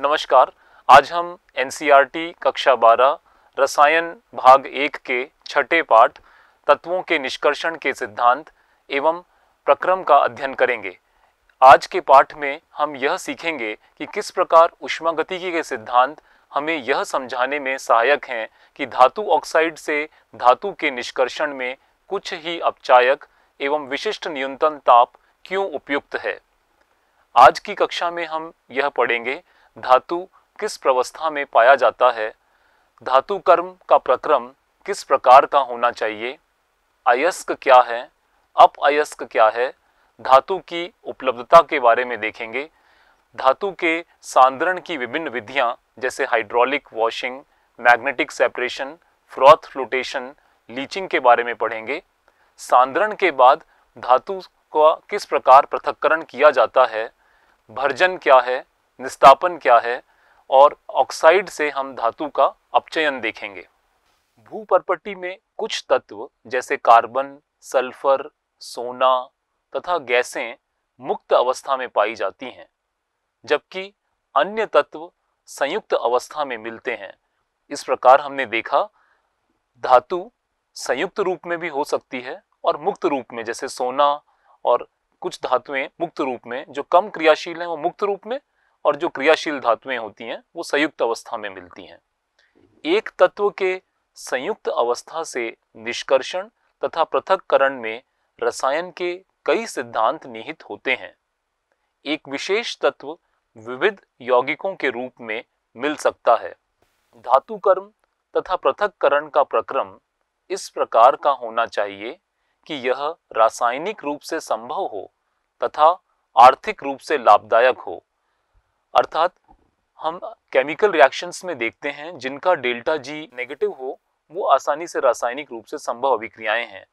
नमस्कार आज हम एन e कक्षा 12 रसायन भाग एक के छठे पाठ तत्वों के निष्कर्षण के सिद्धांत एवं प्रक्रम का अध्ययन करेंगे आज के पाठ में हम यह सीखेंगे कि किस प्रकार उष्मागतिकी के सिद्धांत हमें यह समझाने में सहायक हैं कि धातु ऑक्साइड से धातु के निष्कर्षण में कुछ ही अपचायक एवं विशिष्ट न्यूनतम ताप क्यों उपयुक्त है आज की कक्षा में हम यह पढ़ेंगे धातु किस प्रवस्था में पाया जाता है धातु कर्म का प्रक्रम किस प्रकार का होना चाहिए अयस्क क्या है अप अयस्क क्या है धातु की उपलब्धता के बारे में देखेंगे धातु के सांद्रण की विभिन्न विधियां जैसे hydraulic washing magnetic separation froth flotation leaching के बारे में पढ़ेंगे सांद्रण के बाद धातु का किस प्रकार पृथक्करण किया जाता है भर्जन क्या है निस्तापन क्या है और ऑक्साइड से हम धातु का अपचयन देखेंगे भूपरपट्टी में कुछ तत्व जैसे कार्बन सल्फर सोना तथा गैसें मुक्त अवस्था में पाई जाती हैं जबकि अन्य तत्व संयुक्त अवस्था में मिलते हैं इस प्रकार हमने देखा धातु संयुक्त रूप में भी हो सकती है और मुक्त रूप में जैसे सोना और कुछ धातुएं मुक्त रूप में जो कम क्रियाशील हैं वो मुक्त रूप में और जो क्रियाशील धातुएं होती हैं वो संयुक्त अवस्था में मिलती हैं एक तत्व के संयुक्त अवस्था से निष्कर्षण तथा पृथककरण में रसायन के कई सिद्धांत निहित होते हैं एक विशेष तत्व विविध यौगिकों के रूप में मिल सकता है धातुकर्म तथा पृथककरण का प्रक्रम इस प्रकार का होना चाहिए कि यह रासायनिक रूप से संभव हो तथा आर्थिक रूप से लाभदायक हो अर्थात हम केमिकल रिएक्शंस में देखते हैं जिनका डेल्टा जी नेगेटिव हो वो आसानी से रासायनिक रूप से संभव अभिक्रियाएं हैं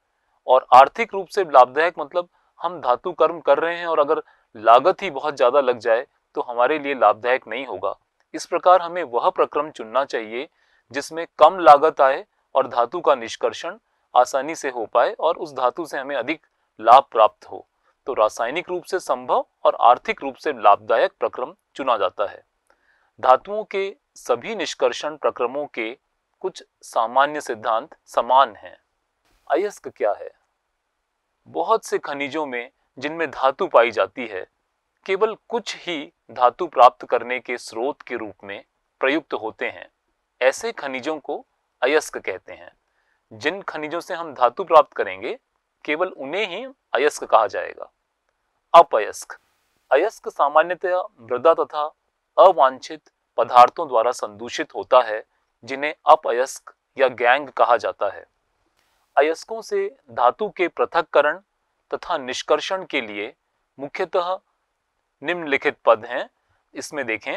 और आर्थिक रूप से लाभदायक मतलब हम धातु कर्म कर रहे हैं और अगर लागत ही बहुत ज़्यादा लग जाए तो हमारे लिए लाभदायक नहीं होगा इस प्रकार हमें वह प्रक्रम चुनना चाहिए जिसमें कम लागत आए और धातु का निष्कर्षण आसानी से हो पाए और उस धातु से हमें अधिक लाभ प्राप्त हो तो रासायनिक रूप से संभव और आर्थिक रूप से लाभदायक प्रक्रम चुना जाता है धातुओं के सभी निष्कर्षण प्रक्रमों के कुछ सामान्य सिद्धांत समान हैं अयस्क क्या है बहुत से खनिजों में जिनमें धातु पाई जाती है केवल कुछ ही धातु प्राप्त करने के स्रोत के रूप में प्रयुक्त होते हैं ऐसे खनिजों को अयस्क कहते हैं जिन खनिजों से हम धातु प्राप्त करेंगे केवल उन्हें ही अयस्क कहा जाएगा अपयस्क अयस्क सामान्यतया मृदा तथा अवांछित पदार्थों द्वारा संदूषित होता है जिन्हें अपयस्क या गैंग कहा जाता है अयस्कों से धातु के पृथककरण तथा निष्कर्षण के लिए मुख्यतः निम्नलिखित पद हैं इसमें देखें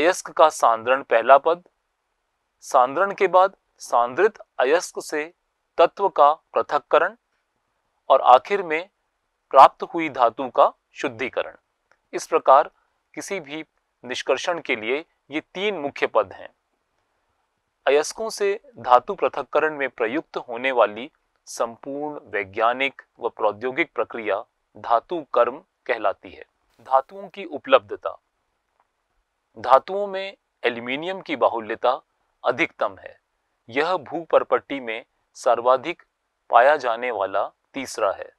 अयस्क का सांद्रण पहला पद सांद्रण के बाद सांद्रित अयस्क से तत्व का पृथककरण और आखिर में प्राप्त हुई धातु का शुद्धिकरण इस प्रकार किसी भी निष्कर्षण के लिए ये तीन मुख्य पद हैं अयस्कों से धातु पृथककरण में प्रयुक्त होने वाली संपूर्ण वैज्ञानिक व प्रौद्योगिक प्रक्रिया धातु कर्म कहलाती है धातुओं की उपलब्धता धातुओं में एल्यूमिनियम की बाहुल्यता अधिकतम है यह भूपरपट्टी में सर्वाधिक पाया जाने वाला तीसरा है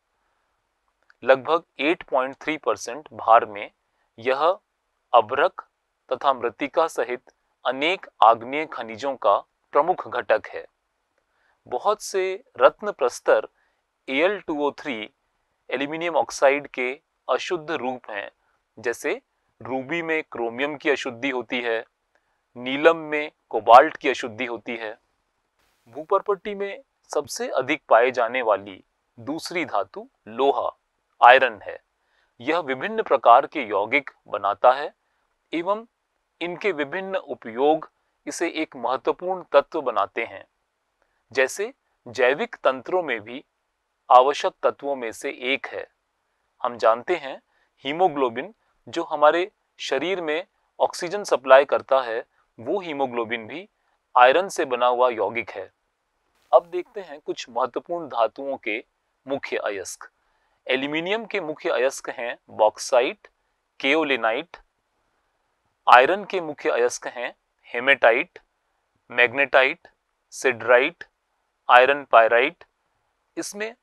लगभग 8.3 परसेंट भार में यह अभ्रक तथा मृतिका सहित अनेक आग्नेय खनिजों का प्रमुख घटक है बहुत से रत्न प्रस्तर एल एल्यूमिनियम ऑक्साइड के अशुद्ध रूप हैं जैसे रूबी में क्रोमियम की अशुद्धि होती है नीलम में कोबाल्ट की अशुद्धि होती है भूपरपट्टी में सबसे अधिक पाए जाने वाली दूसरी धातु लोहा आयरन है यह विभिन्न प्रकार के यौगिक बनाता है एवं इनके विभिन्न उपयोग इसे एक महत्वपूर्ण तत्व बनाते हैं जैसे जैविक तंत्रों में भी आवश्यक तत्वों में से एक है हम जानते हैं हीमोग्लोबिन जो हमारे शरीर में ऑक्सीजन सप्लाई करता है वो हीमोग्लोबिन भी आयरन से बना हुआ यौगिक है अब देखते हैं कुछ महत्वपूर्ण धातुओं के मुख्य अयस्क एल्यूमिनियम के मुख्य अयस्क हैं बॉक्साइट केओलिनाइट आयरन के मुख्य अयस्क हैं hematite magnetite siderite iron pyrite इसमें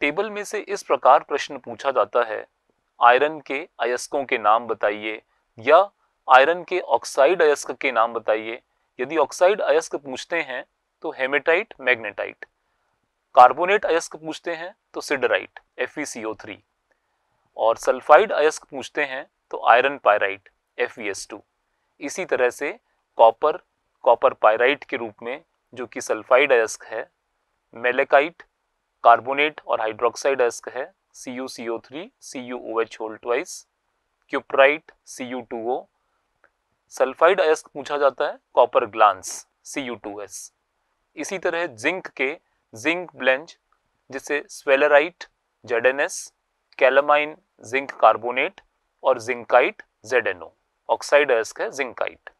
टेबल में से इस प्रकार प्रश्न पूछा जाता है आयरन के अयस्कों के नाम बताइए या आयरन के ऑक्साइड अयस्क के नाम बताइए यदि ऑक्साइड अयस्क पूछते हैं तो हेमेटाइट मैग्नेटाइट कार्बोनेट अयस्क पूछते हैं तो सिडराइट FeCO3 और सल्फाइड अयस्क पूछते हैं तो आयरन पायराइट FeS2 इसी तरह से कॉपर कॉपर पायराइट के रूप में जो कि सल्फाइड अयस्क है मेलेकाइट कार्बोनेट और हाइड्रोक्साइड अयस्क है O H whole twice cuprite O sulphide अयस्क पूछा जाता है कॉपर ग्लांस टू एस इसी तरह जिंक के जिंक ब्लेंज जिसे sphalerite Z N S calamine zinc carbonate और जिंकाइट जेडेनो ऑक्साइड अस्क है जिंकाइट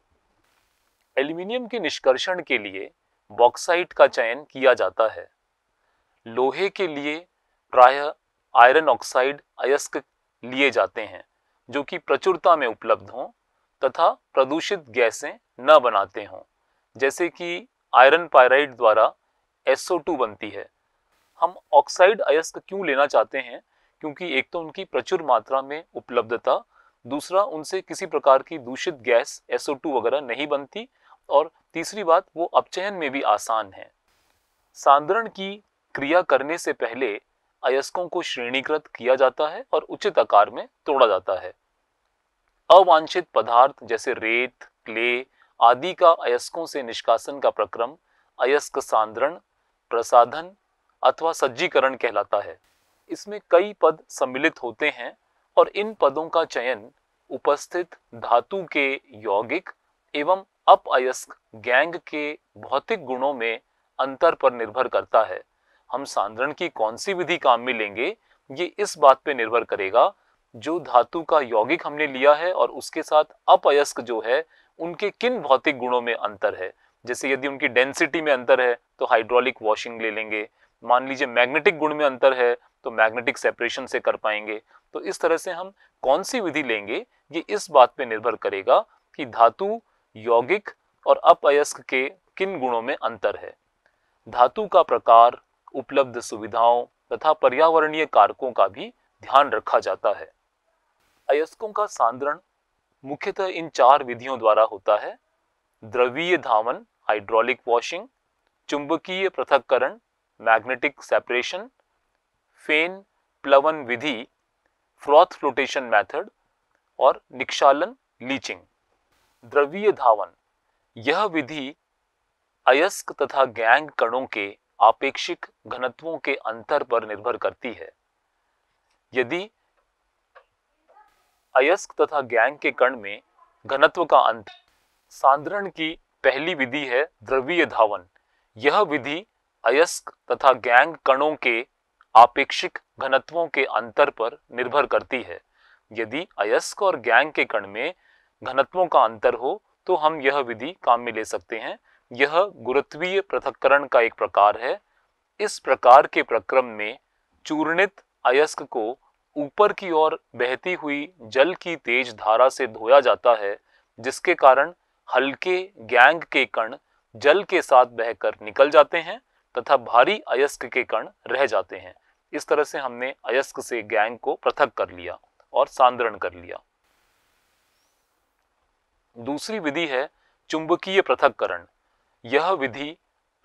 एल्यूमिनियम के निष्कर्षण के लिए बॉक्साइट का चयन किया जाता है लोहे के लिए प्राय आयरन ऑक्साइड अयस्क लिए जाते हैं जो कि प्रचुरता में उपलब्ध हों तथा प्रदूषित गैसें न बनाते हों जैसे कि आयरन पायराइड द्वारा SO2 बनती है हम ऑक्साइड अयस्क क्यों लेना चाहते हैं क्योंकि एक तो उनकी प्रचुर मात्रा में उपलब्धता दूसरा उनसे किसी प्रकार की दूषित गैस SO2 वगैरह नहीं बनती और तीसरी बात वो अपचयन में भी आसान है सांद्रण की क्रिया करने से पहले अयस्कों को श्रेणीकृत किया जाता है और उचित आकार में तोड़ा जाता है अवांछित पदार्थ जैसे रेत क्ले आदि का अयस्कों से निष्कासन का प्रक्रम अयस्क सांद्रण प्रसाधन अथवा सज्जीकरण कहलाता है इसमें कई पद सम्मिलित होते हैं और इन पदों का चयन उपस्थित धातु के यौगिक एवं अपअयस्क गैंग के भौतिक गुणों में अंतर पर निर्भर करता है हम सांद्रण की कौन सी विधि काम में लेंगे ये इस बात पे निर्भर करेगा जो धातु का यौगिक हमने लिया है और उसके साथ अपयस्क जो है उनके किन भौतिक गुणों में अंतर है जैसे यदि उनकी डेंसिटी में अंतर है तो हाइड्रोलिक वॉशिंग ले लेंगे मान लीजिए मैग्नेटिक गुण में अंतर है तो मैग्नेटिक सेपरेशन से कर पाएंगे तो इस तरह से हम कौन सी विधि लेंगे ये इस बात पे निर्भर करेगा कि धातु यौगिक और अपयस्क के किन गुणों में अंतर है धातु का प्रकार उपलब्ध सुविधाओं तथा पर्यावरणीय कारकों का भी ध्यान रखा जाता है अयस्कों का सांद्रण मुख्यतः इन चार विधियों द्वारा होता है द्रवीय धावन हाइड्रोलिक वॉशिंग चुंबकीय पृथककरण मैग्नेटिक सेपरेशन फेन प्लवन विधि फ्रॉथ फ्लोटेशन मेथड और निक्षालन लीचिंग द्रवीय धावन यह विधि अयस्क तथा गैंग कणों के आपेक्षिक घनत्वों के अंतर पर निर्भर करती है यदि अयस्क तथा गैंग के कण में घनत्व का अंत सांद्रण की पहली विधि है द्रवीय धावन यह विधि अयस्क तथा गैंग कणों के आपेक्षिक घनत्वों के अंतर पर निर्भर करती है यदि अयस्क और गैंग के कण में घनत्वों का अंतर हो तो हम यह विधि काम में ले सकते हैं यह गुरुत्वीय पृथककरण का एक प्रकार है इस प्रकार के प्रक्रम में चूर्णित अयस्क को ऊपर की ओर बहती हुई जल की तेज धारा से धोया जाता है जिसके कारण हल्के गैंग के कण जल के साथ बहकर निकल जाते हैं तथा भारी अयस्क के कण रह जाते हैं इस तरह से हमने अयस्क से गैंग को पृथक कर लिया और सांद्रण कर लिया दूसरी विधि है चुंबकीय पृथककरण यह विधि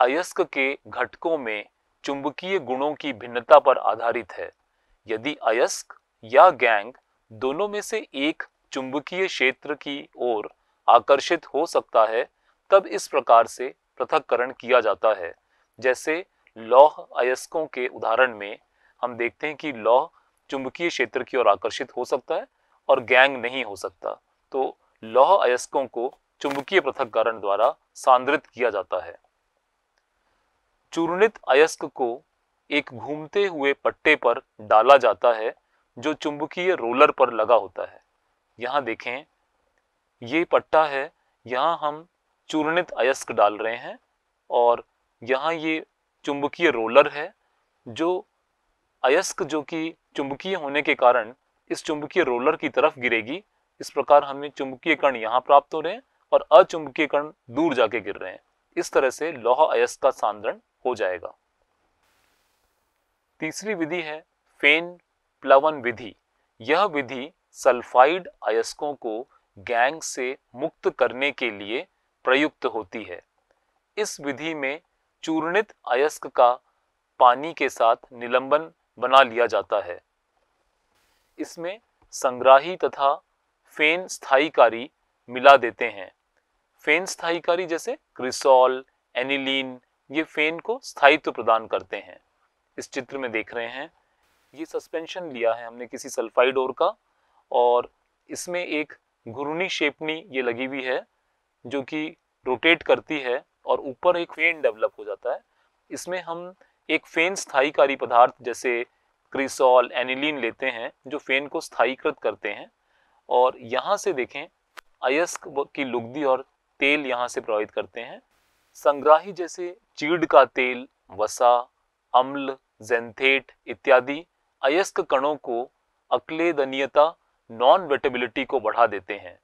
अयस्क के घटकों में चुंबकीय गुणों की भिन्नता पर आधारित है यदि अयस्क या गैंग दोनों में से एक चुंबकीय क्षेत्र की ओर आकर्षित हो सकता है तब इस प्रकार से पृथककरण किया जाता है जैसे लौह अयस्कों के उदाहरण में हम देखते हैं कि लौह चुंबकीय क्षेत्र की ओर आकर्षित हो सकता है और गैंग नहीं हो सकता तो लौह अयस्कों को चुंबकीय पृथककरण द्वारा सांद्रित किया जाता है चूर्णित अयस्क को एक घूमते हुए पट्टे पर डाला जाता है जो चुंबकीय रोलर पर लगा होता है यहां देखें ये पट्टा है यहाँ हम चूर्णित अयस्क डाल रहे हैं और यहाँ ये चुंबकीय रोलर है जो अयस्क जो कि चुंबकीय होने के कारण इस चुंबकीय रोलर की तरफ गिरेगी इस प्रकार हमें चुंबकीय कण यहाँ प्राप्त हो रहे हैं और अचुंबकीय कण दूर जाके गिर रहे हैं इस तरह से लौह अयस्क का सांद्रण हो जाएगा तीसरी विधि है फेन प्लवन विधि यह विधि सल्फाइड अयस्कों को गैंग से मुक्त करने के लिए प्रयुक्त होती है इस विधि में चूर्णित अयस्क का पानी के साथ निलंबन बना लिया जाता है इसमें संग्राही तथा फेन स्थायीकारी मिला देते हैं फेन स्थायीकारी जैसे क्रिसोल एनिलीन ये फेन को स्थायित्व प्रदान करते हैं इस चित्र में देख रहे हैं ये सस्पेंशन लिया है हमने किसी सल्फाइड और का और इसमें एक घुर्णी शेपनी ये लगी हुई है जो कि रोटेट करती है और ऊपर एक फेन डेवलप हो जाता है इसमें हम एक फेन स्थायीकारी पदार्थ जैसे क्रिसॉल एनिलीन लेते हैं जो फेन को स्थायीकृत करते हैं और यहाँ से देखें अयस्क की लुगदी और तेल यहाँ से प्रभावित करते हैं संग्राही जैसे चीड़ का तेल वसा अम्ल जेंथेट इत्यादि अयस्क कणों को अक्लेदनीयता नॉन वेटेबिलिटी को बढ़ा देते हैं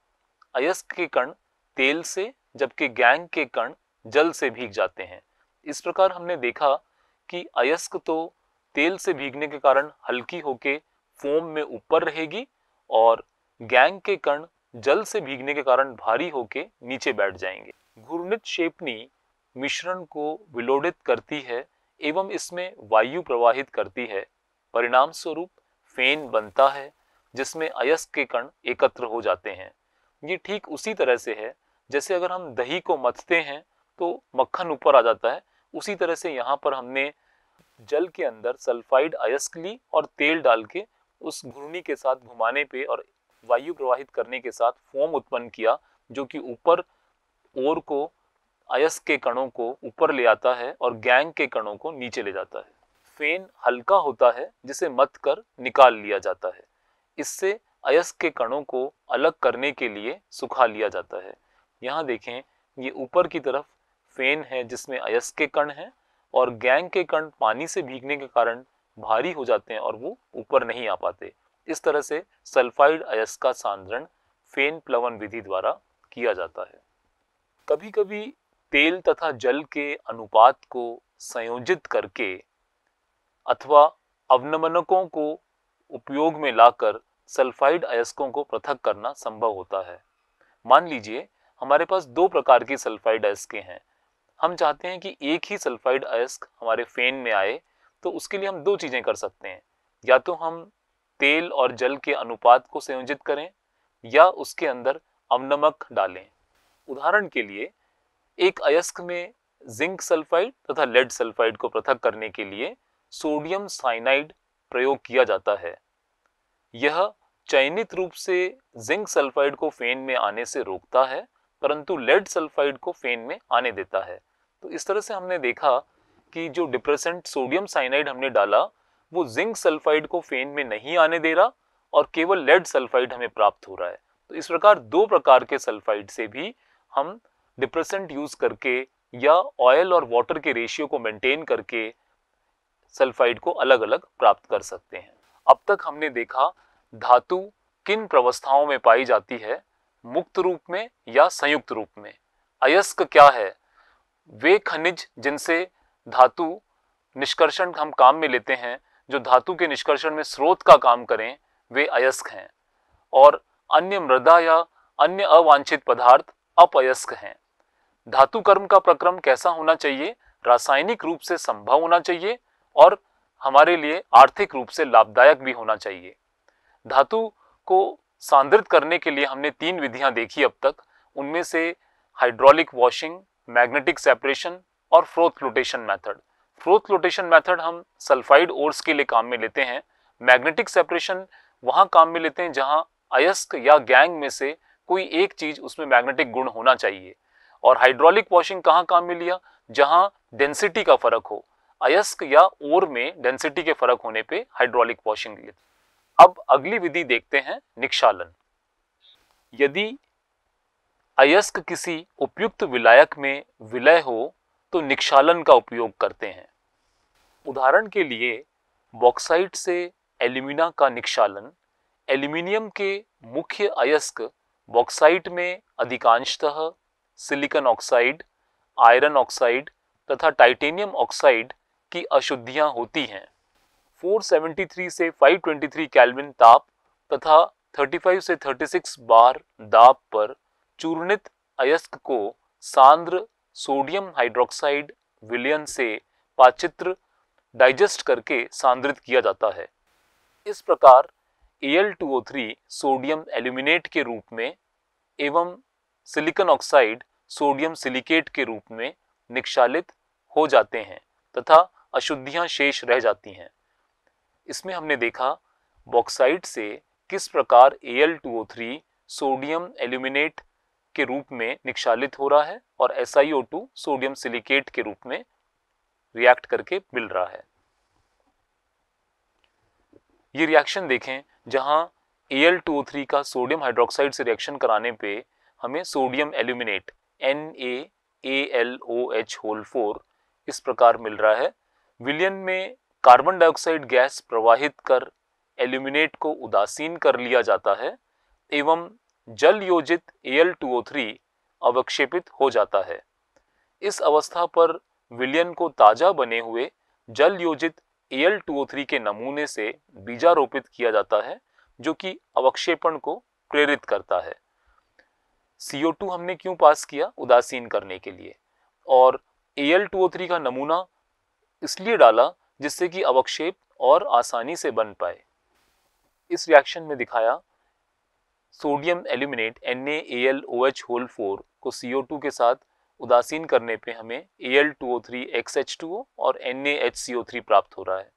अयस्क के कण तेल से जबकि गैंग के कण जल से भीग जाते हैं इस प्रकार हमने देखा कि अयस्क तो तेल से भीगने के कारण हल्की होके फोम में ऊपर रहेगी और गैंग के कण जल से भीगने के कारण भारी होके नीचे बैठ जाएंगे घूर्णित शेपनी मिश्रण को विलोडित करती है एवं इसमें वायु प्रवाहित करती है परिणाम स्वरूप फेन बनता है जिसमें अयस्क के कण एकत्र हो जाते हैं ये ठीक उसी तरह से है जैसे अगर हम दही को मथते हैं तो मक्खन ऊपर आ जाता है उसी तरह से यहाँ पर हमने जल के अंदर सल्फाइड अयस्क ली और तेल डाल के उस घूर्णी के साथ घुमाने पे और वायु प्रवाहित करने के साथ फोम उत्पन्न किया जो कि ऊपर ओर को अयस्क के कणों को ऊपर ले आता है और गैंग के कणों को नीचे ले जाता है फेन हल्का होता है जिसे मत कर निकाल लिया जाता है इससे अयस्क के कणों को अलग करने के लिए सुखा लिया जाता है यहाँ देखें ये ऊपर की तरफ फेन है जिसमें अयस्क के कण हैं और गैंग के कण पानी से भीगने के कारण भारी हो जाते हैं और वो ऊपर नहीं आ पाते इस तरह से सल्फाइड अयस्क का सांद्रण फेन प्लवन विधि द्वारा किया जाता है कभी कभी तेल तथा जल के अनुपात को संयोजित करके अथवा अवनमनकों को उपयोग में लाकर सल्फाइड अयस्कों को पृथक करना संभव होता है मान लीजिए हमारे पास दो प्रकार की सल्फाइड अयस्कें हैं हम चाहते हैं कि एक ही सल्फाइड अयस्क हमारे फेन में आए तो उसके लिए हम दो चीज़ें कर सकते हैं या तो हम तेल और जल के अनुपात को संयोजित करें या उसके अंदर अमनमक डालें उदाहरण के लिए एक अयस्क में जिंक सल्फाइड तथा लेड सल्फाइड को पृथक करने के लिए सोडियम साइनाइड प्रयोग किया जाता है यह चयनित रूप से जिंक सल्फाइड को फेन में आने से रोकता है परंतु लेड सल्फाइड को फेन में आने देता है तो इस तरह से हमने देखा कि जो डिप्रेसेंट सोडियम साइनाइड हमने डाला वो जिंक सल्फाइड को फेन में नहीं आने दे रहा और केवल लेड सल्फाइड हमें प्राप्त हो रहा है तो इस प्रकार दो प्रकार के सल्फाइड से भी हम डिप्रेसेंट यूज करके या ऑयल और वाटर के रेशियो को मेंटेन करके सल्फाइड को अलग अलग प्राप्त कर सकते हैं अब तक हमने देखा धातु किन प्रवस्थाओं में पाई जाती है मुक्त रूप में या संयुक्त रूप में अयस्क क्या है वे खनिज जिनसे धातु निष्कर्षण हम काम में लेते हैं जो धातु के निष्कर्षण में स्रोत का काम करें वे अयस्क हैं और अन्य मृदा या अन्य अवांछित पदार्थ अपयस्क हैं धातु कर्म का प्रक्रम कैसा होना चाहिए रासायनिक रूप से संभव होना चाहिए और हमारे लिए आर्थिक रूप से लाभदायक भी होना चाहिए धातु को सांद्रित करने के लिए हमने तीन विधियां देखी अब तक उनमें से हाइड्रोलिक वॉशिंग मैग्नेटिक सेपरेशन और froth flotation method froth flotation method हम सल्फाइड ओर्स के लिए काम में लेते हैं मैग्नेटिक सेपरेशन वहाँ काम में लेते हैं जहाँ अयस्क या गैंग में से कोई एक चीज़ उसमें मैग्नेटिक गुण होना चाहिए और हाइड्रोलिक वॉशिंग कहाँ काम में लिया जहाँ डेंसिटी का फर्क हो अयस्क या ओर में डेंसिटी के फर्क होने पे हाइड्रोलिक वॉशिंग अब अगली विधि देखते हैं निक्षालन यदि अयस्क किसी उपयुक्त विलायक में विलय हो तो निक्षालन का उपयोग करते हैं उदाहरण के लिए बॉक्साइट से एल्यूमिना का निक्षालन एल्यूमिनियम के मुख्य अयस्क बॉक्साइट में अधिकांशतः सिलिकॉन ऑक्साइड आयरन ऑक्साइड तथा टाइटेनियम ऑक्साइड की अशुद्धियां होती हैं 473 से 523 कैल्विन ताप तथा 35 से 36 बार दाब पर चूर्णित अयस्क को सांद्र सोडियम हाइड्रोक्साइड विलयन से पाचित्र डाइजेस्ट करके सांद्रित किया जाता है इस प्रकार Al2O3 सोडियम एल्यूमिनेट के रूप में एवं सिलिकन ऑक्साइड सोडियम सिलिकेट के रूप में निक्षालित हो जाते हैं तथा अशुद्धियां शेष रह जाती हैं इसमें हमने देखा बॉक्साइट से किस प्रकार Al2O3 सोडियम एल्यूमिनेट के रूप में निक्षालित हो रहा है और SiO2 सोडियम सिलिकेट के रूप में रिएक्ट करके मिल रहा है ये रिएक्शन देखें जहां Al2O3 का सोडियम हाइड्रोक्साइड से रिएक्शन कराने पे हमें sodium aluminate O H whole four इस प्रकार मिल रहा है विलियन में कार्बन डाइऑक्साइड गैस प्रवाहित कर एल्यूमिनेट को उदासीन कर लिया जाता है एवं जल योजित एल टू ओ थ्री अवक्षेपित हो जाता है इस अवस्था पर विलियन को ताजा बने हुए जल योजित एल टू ओ थ्री के नमूने से बीजारोपित किया जाता है जो कि अवक्षेपण को प्रेरित करता है टू हमने क्यों पास किया उदासीन करने के लिए और एल टू ओ थ्री का नमूना इसलिए डाला जिससे कि अवक्षेप और आसानी से बन पाए इस रिएक्शन में दिखाया sodium aluminate H whole four को टू के साथ उदासीन करने पे हमें A L two O three X H O और N H C O three प्राप्त हो रहा है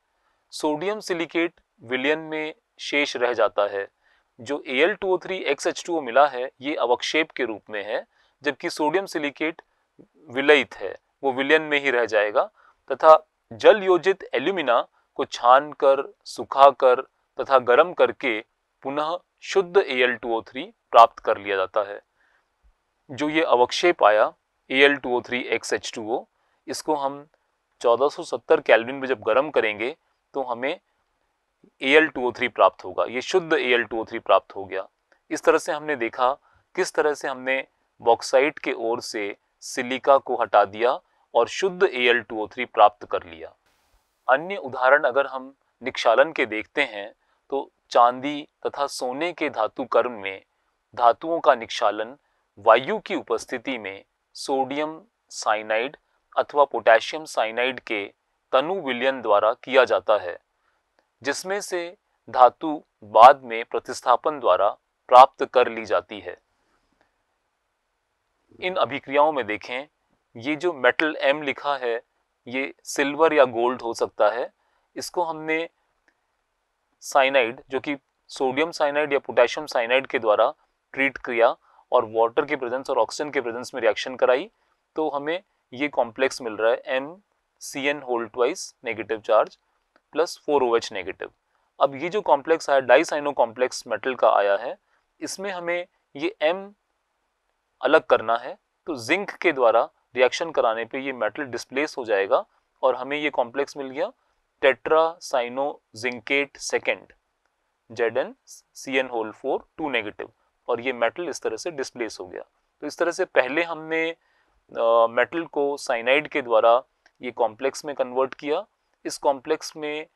सोडियम सिलिकेट विलियन में शेष रह जाता है जो A L two O three X H O मिला है ये अवक्षेप के रूप में है जबकि सोडियम सिलिकेट विलयित है वो विलयन में ही रह जाएगा तथा जल योजित एल्यूमिना को छान कर सुखा कर तथा गर्म करके पुनः शुद्ध एल टू ओ थ्री प्राप्त कर लिया जाता है जो ये अवक्षेप आया L two two O three X H O इसको हम 1470 कैलविन में जब गर्म करेंगे तो हमें एल टू ओ थ्री प्राप्त होगा ये शुद्ध एल टू ओ थ्री प्राप्त हो गया इस तरह से हमने देखा किस तरह से हमने बॉक्साइट के ओर से सिलिका को हटा दिया और शुद्ध ए प्राप्त कर लिया अन्य उदाहरण अगर हम निक्षालन के देखते हैं तो चांदी तथा सोने के धातु कर्म में धातुओं का निक्षालन वायु की उपस्थिति में सोडियम साइनाइड अथवा पोटेशियम साइनाइड के तनु विलयन द्वारा किया जाता है जिसमें से धातु बाद में प्रतिस्थापन द्वारा प्राप्त कर ली जाती है इन अभिक्रियाओं में देखें ये जो मेटल एम लिखा है ये सिल्वर या गोल्ड हो सकता है इसको हमने साइनाइड जो कि सोडियम साइनाइड या पोटेशियम साइनाइड के द्वारा ट्रीट किया और वाटर के प्रेजेंस और ऑक्सीजन के प्रेजेंस में रिएक्शन कराई तो हमें ये कॉम्प्लेक्स मिल रहा है M C N whole twice negative charge plus four O H negative अब ये जो कॉम्प्लेक्स आया डाइसाइनो कॉम्प्लेक्स मेटल का आया है इसमें हमें ये एम अलग करना है तो जिंक के द्वारा रिएक्शन कराने पे ये मेटल डिस्प्लेस हो जाएगा और हमें ये कॉम्प्लेक्स मिल गया tetra cyano zincate second Z N C N whole four two negative और ये मेटल इस तरह से डिस्प्लेस हो गया तो इस तरह से पहले हमने मेटल uh, को साइनाइड के द्वारा ये कॉम्प्लेक्स में कन्वर्ट किया इस कॉम्प्लेक्स में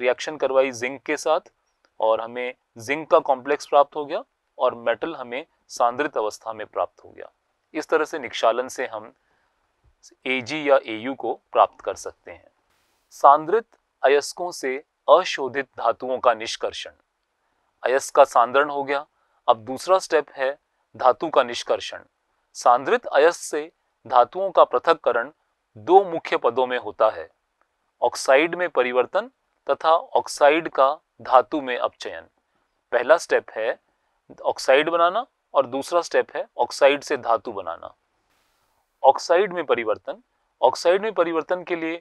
रिएक्शन करवाई जिंक के साथ और हमें जिंक का कॉम्प्लेक्स प्राप्त हो गया और मेटल हमें सांद्रित अवस्था में प्राप्त हो गया इस तरह से निक्षालन से हम ए या ए को प्राप्त कर सकते हैं सांद्रित अयस्कों से अशोधित धातुओं का निष्कर्षण अयस का सांद्रण हो गया अब दूसरा स्टेप है धातु का निष्कर्षण सांद्रित अयस्क से धातुओं का पृथककरण दो मुख्य पदों में होता है ऑक्साइड में परिवर्तन तथा ऑक्साइड का धातु में अपचयन पहला स्टेप है ऑक्साइड बनाना और दूसरा स्टेप है ऑक्साइड से धातु बनाना ऑक्साइड में परिवर्तन ऑक्साइड में परिवर्तन के लिए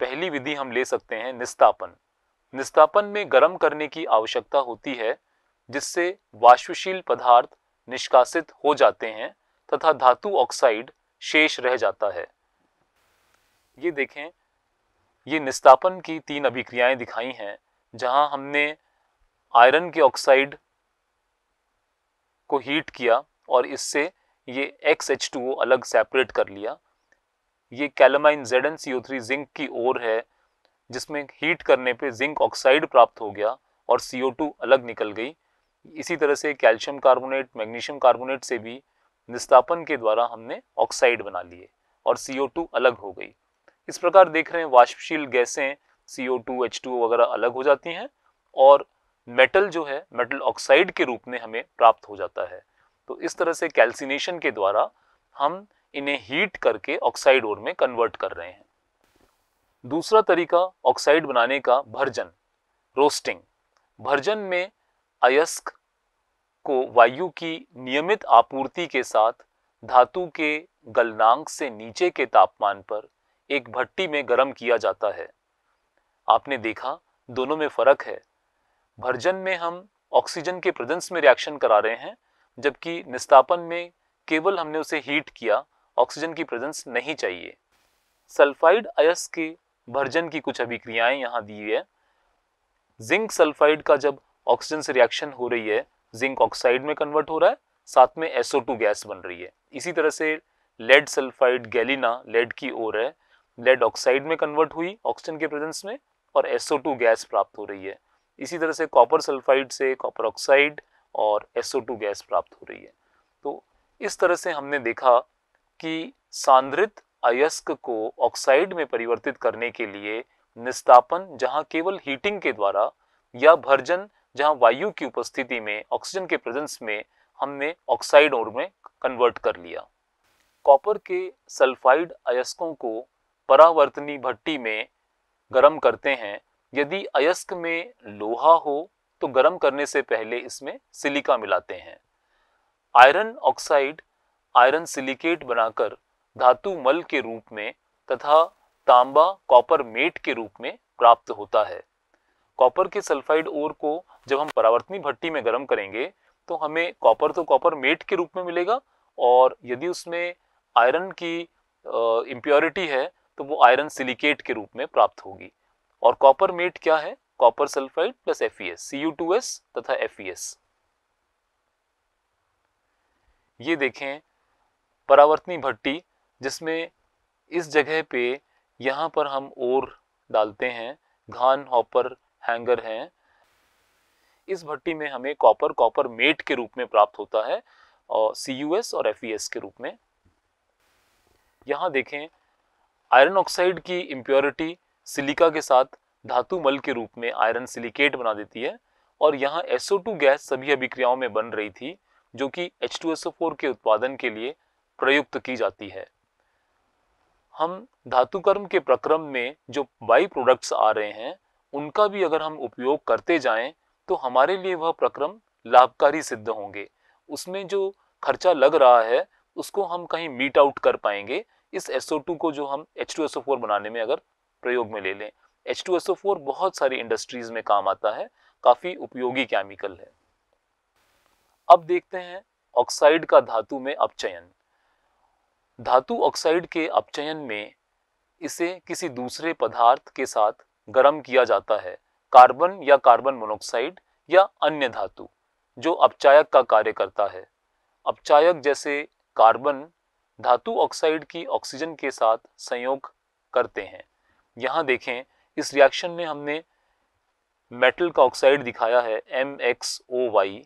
पहली विधि हम ले सकते हैं निस्तापन निस्तापन में गर्म करने की आवश्यकता होती है जिससे वाष्पशील पदार्थ निष्कासित हो जाते हैं तथा धातु ऑक्साइड शेष रह जाता है ये देखें ये निस्तापन की तीन अभिक्रियाएं दिखाई हैं जहां हमने आयरन के ऑक्साइड को हीट किया और इससे ये एक्स एच टू अलग सेपरेट कर लिया ये calamine Z N C O three zinc की ओर है जिसमें हीट करने पे जिंक ऑक्साइड प्राप्त हो गया और सी ओ टू अलग निकल गई इसी तरह से कैल्शियम कार्बोनेट मैग्नीशियम कार्बोनेट से भी निस्तापन के द्वारा हमने ऑक्साइड बना लिए और सी ओ टू अलग हो गई इस प्रकार देख रहे हैं वाष्पशील गैसें C O two H two वगैरह अलग हो जाती हैं और मेटल जो है मेटल ऑक्साइड के रूप में हमें प्राप्त हो जाता है तो इस तरह से कैल्सिनेशन के द्वारा हम इन्हें हीट करके ऑक्साइड और में कन्वर्ट कर रहे हैं दूसरा तरीका ऑक्साइड बनाने का भर्जन रोस्टिंग भर्जन में अयस्क को वायु की नियमित आपूर्ति के साथ धातु के गलनांक से नीचे के तापमान पर एक भट्टी में गर्म किया जाता है आपने देखा दोनों में फर्क है भर्जन में हम ऑक्सीजन के प्रेजेंस में रिएक्शन करा रहे हैं जबकि निस्तापन में केवल हमने उसे हीट किया ऑक्सीजन की प्रेजेंस नहीं चाहिए सल्फाइड अयस के भर्जन की कुछ अभिक्रियाएं यहाँ दी है जिंक सल्फाइड का जब ऑक्सीजन से रिएक्शन हो रही है जिंक ऑक्साइड में कन्वर्ट हो रहा है साथ में एसओ गैस बन रही है इसी तरह से लेड सल्फाइड गैलिना लेड की ओर है लेड ऑक्साइड में कन्वर्ट हुई ऑक्सीजन के प्रेजेंस में और एसओ गैस प्राप्त हो रही है इसी तरह से कॉपर सल्फाइड से कॉपर ऑक्साइड और SO2 गैस प्राप्त हो रही है तो इस तरह से हमने देखा कि सांद्रित अयस्क को ऑक्साइड में परिवर्तित करने के लिए निस्तापन जहां केवल हीटिंग के द्वारा या भर्जन जहां वायु की उपस्थिति में ऑक्सीजन के प्रेजेंस में हमने ऑक्साइड और में कन्वर्ट कर लिया कॉपर के सल्फाइड अयस्कों को परावर्तनी भट्टी में गर्म करते हैं यदि अयस्क में लोहा हो तो गर्म करने से पहले इसमें सिलिका मिलाते हैं आयरन ऑक्साइड आयरन सिलिकेट बनाकर धातु मल के रूप में तथा तांबा कॉपर मेट के रूप में प्राप्त होता है कॉपर के सल्फाइड ओर को जब हम परावर्तनी भट्टी में गर्म करेंगे तो हमें कॉपर तो कॉपर मेट के रूप में मिलेगा और यदि उसमें आयरन की इम्प्योरिटी है तो वो आयरन सिलिकेट के रूप में प्राप्त होगी और कॉपर मेट क्या है copper sulphide plus F S तथा एफ ये देखें परावर्तनी भट्टी जिसमें इस जगह पे यहाँ पर हम ओर डालते हैं घान हॉपर हैंगर हैं इस भट्टी में हमें कॉपर कॉपर मेट के रूप में प्राप्त होता है और सी और एफ के रूप में यहाँ देखें आयरन ऑक्साइड की इम्प्योरिटी सिलिका के साथ धातु मल के रूप में आयरन सिलिकेट बना देती है और यहाँ SO2 गैस सभी अभिक्रियाओं में बन रही थी जो कि H2SO4 के उत्पादन के लिए प्रयुक्त की जाती है हम धातुकर्म के प्रक्रम में जो बाई प्रोडक्ट्स आ रहे हैं उनका भी अगर हम उपयोग करते जाएं तो हमारे लिए वह प्रक्रम लाभकारी सिद्ध होंगे उसमें जो खर्चा लग रहा है उसको हम कहीं मीट आउट कर पाएंगे इस SO2 को जो हम H2SO4 बनाने में अगर प्रयोग में ले लें H two S O four बहुत सारी इंडस्ट्रीज में काम आता है काफ़ी उपयोगी केमिकल है अब देखते हैं ऑक्साइड का धातु में अपचयन धातु ऑक्साइड के अपचयन में इसे किसी दूसरे पदार्थ के साथ गर्म किया जाता है कार्बन या कार्बन मोनोक्साइड या अन्य धातु जो अपचायक का कार्य करता है अपचायक जैसे कार्बन धातु ऑक्साइड की ऑक्सीजन के साथ संयोग करते हैं यहाँ देखें इस रिएक्शन में हमने मेटल का ऑक्साइड दिखाया है एम एक्स ओ वाई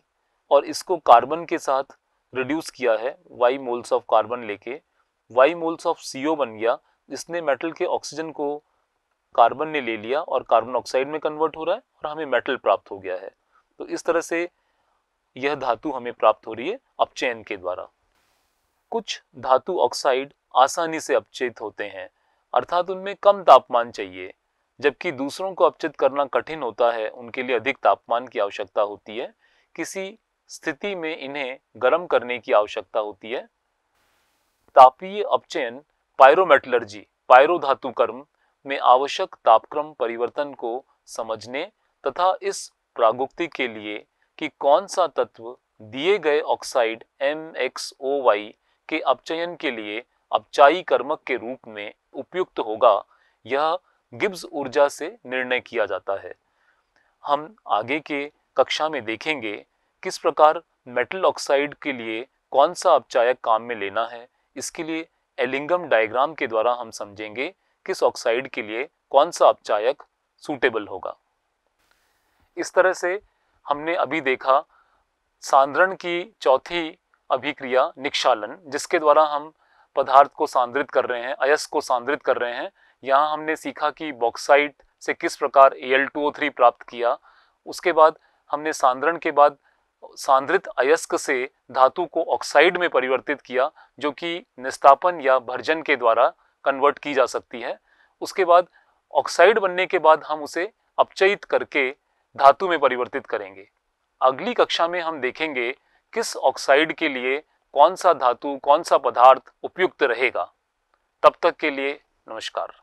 और इसको कार्बन के साथ रिड्यूस किया है वाई मोल्स ऑफ कार्बन लेके Y moles of C O बन गया इसने मेटल के ऑक्सीजन को कार्बन ने ले लिया और कार्बन ऑक्साइड में कन्वर्ट हो रहा है और हमें मेटल प्राप्त हो गया है तो इस तरह से यह धातु हमें प्राप्त हो रही है अपचयन के द्वारा कुछ धातु ऑक्साइड आसानी से अपचयित होते हैं अर्थात उनमें कम तापमान चाहिए जबकि दूसरों को अपचित करना कठिन होता है उनके लिए अधिक तापमान की आवश्यकता होती है किसी स्थिति में इन्हें गर्म करने की आवश्यकता होती है तापीय अपचयन पायरोमेटलर्जी पायरो धातु कर्म में आवश्यक तापक्रम परिवर्तन को समझने तथा इस प्रागुक्ति के लिए कि कौन सा तत्व दिए गए oxide M X O Y के अपचयन के लिए अपचाई कर्मक के रूप में उपयुक्त होगा यह गिब्स ऊर्जा से निर्णय किया जाता है हम आगे के कक्षा में देखेंगे किस प्रकार मेटल ऑक्साइड के लिए कौन सा अपचायक काम में लेना है इसके लिए एलिंगम डायग्राम के द्वारा हम समझेंगे किस ऑक्साइड के लिए कौन सा अपचायक सूटेबल होगा इस तरह से हमने अभी देखा सांद्रण की चौथी अभिक्रिया निक्षालन जिसके द्वारा हम पदार्थ को सांद्रित कर रहे हैं अयस को सांद्रित कर रहे हैं यहाँ हमने सीखा कि बॉक्साइट से किस प्रकार एल प्राप्त किया उसके बाद हमने सांद्रण के बाद सांद्रित अयस्क से धातु को ऑक्साइड में परिवर्तित किया जो कि निस्तापन या भर्जन के द्वारा कन्वर्ट की जा सकती है उसके बाद ऑक्साइड बनने के बाद हम उसे अपचयित करके धातु में परिवर्तित करेंगे अगली कक्षा में हम देखेंगे किस ऑक्साइड के लिए कौन सा धातु कौन सा पदार्थ उपयुक्त रहेगा तब तक के लिए नमस्कार